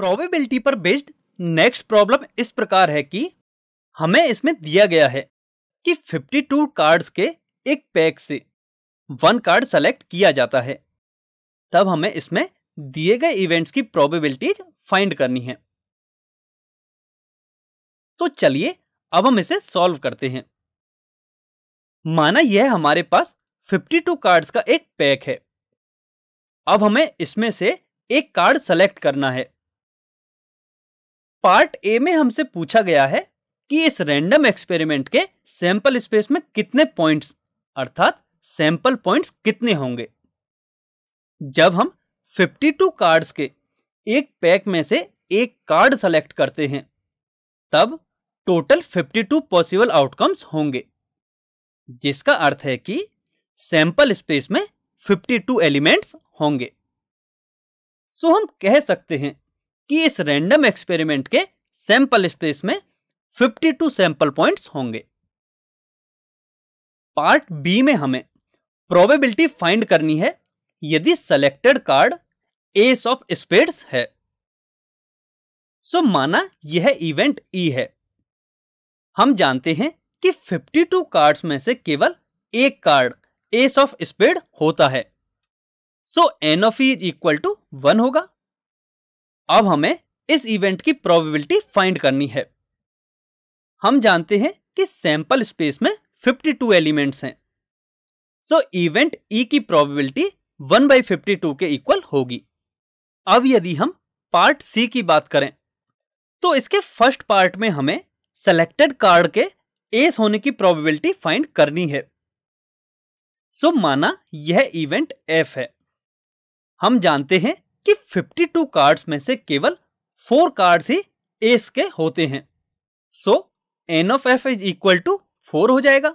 probability पर based next problem इस प्रकार है कि हमें इसमें दिया गया है कि 52 कार्ड्स के एक पैक से वन कार्ड सेलेक्ट किया जाता है तब हमें इसमें दिए गए इवेंट्स की प्रोबेबिलिटीज फाइंड करनी है तो चलिए अब हम इसे सॉल्व करते हैं माना यह हमारे पास 52 कार्ड्स का एक पैक है अब हमें इसमें से एक कार्ड सेलेक्ट करना है पार्ट ए में हमसे पूछा गया है कि इस रैंडम एक्सपेरिमेंट के सैंपल स्पेस में कितने पॉइंट्स अर्थात सैंपल पॉइंट्स कितने होंगे जब हम 52 कार्ड्स के एक पैक में से एक कार्ड सेलेक्ट करते हैं तब टोटल 52 पॉसिबल आउटकम्स होंगे जिसका अर्थ है कि सैंपल स्पेस में 52 एलिमेंट्स होंगे सो हम कह सकते हैं कि इस रैंडम एक्सपेरिमेंट के सैंपल स्पेस में 52 सैंपल पॉइंट्स होंगे पार्ट बी में हमें प्रोबेबिलिटी फाइंड करनी है यदि selected card ace of spades है सो so, माना यह इवेंट ई e है हम जानते हैं कि 52 कार्ड्स में से केवल एक कार्ड एस ऑफ स्पेड होता है so n of is equal to one होगा अब हमें इस इवेंट की प्रोबेबिलिटी फाइंड करनी है हम जानते हैं कि सैंपल स्पेस में 52 एलिमेंट्स हैं सो इवेंट ई की प्रोबेबिलिटी 1 बाई फिफ्टी के इक्वल होगी अब यदि हम पार्ट सी की बात करें तो इसके फर्स्ट पार्ट में हमें सेलेक्टेड कार्ड के एस होने की प्रोबेबिलिटी फाइंड करनी है सो माना यह इवेंट एफ है हम जानते हैं कि 52 कार्ड्स में से केवल फोर कार्ड्स ही एस के होते हैं so n of F is equal to four हो जाएगा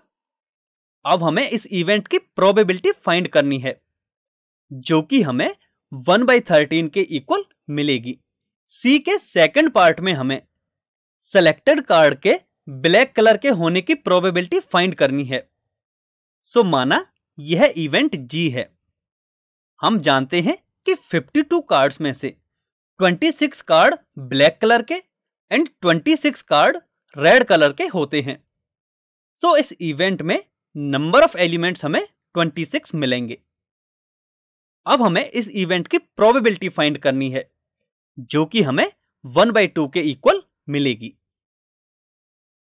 अब हमें इस इवेंट की प्रोबेबिलिटी फाइंड करनी है जो कि हमें वन बाई थर्टीन के इक्वल मिलेगी सी के सेकंड पार्ट में हमें सेलेक्टेड कार्ड के ब्लैक कलर के होने की प्रोबेबिलिटी फाइंड करनी है सो माना यह इवेंट जी है हम जानते हैं कि 52 कार्ड्स में से 26 कार्ड ब्लैक कलर के एंड 26 कार्ड रेड कलर के होते हैं सो so, इस इवेंट में नंबर ऑफ एलिमेंट्स हमें 26 मिलेंगे अब हमें इस इवेंट की प्रोबेबिलिटी फाइंड करनी है जो कि हमें वन बाई टू के इक्वल मिलेगी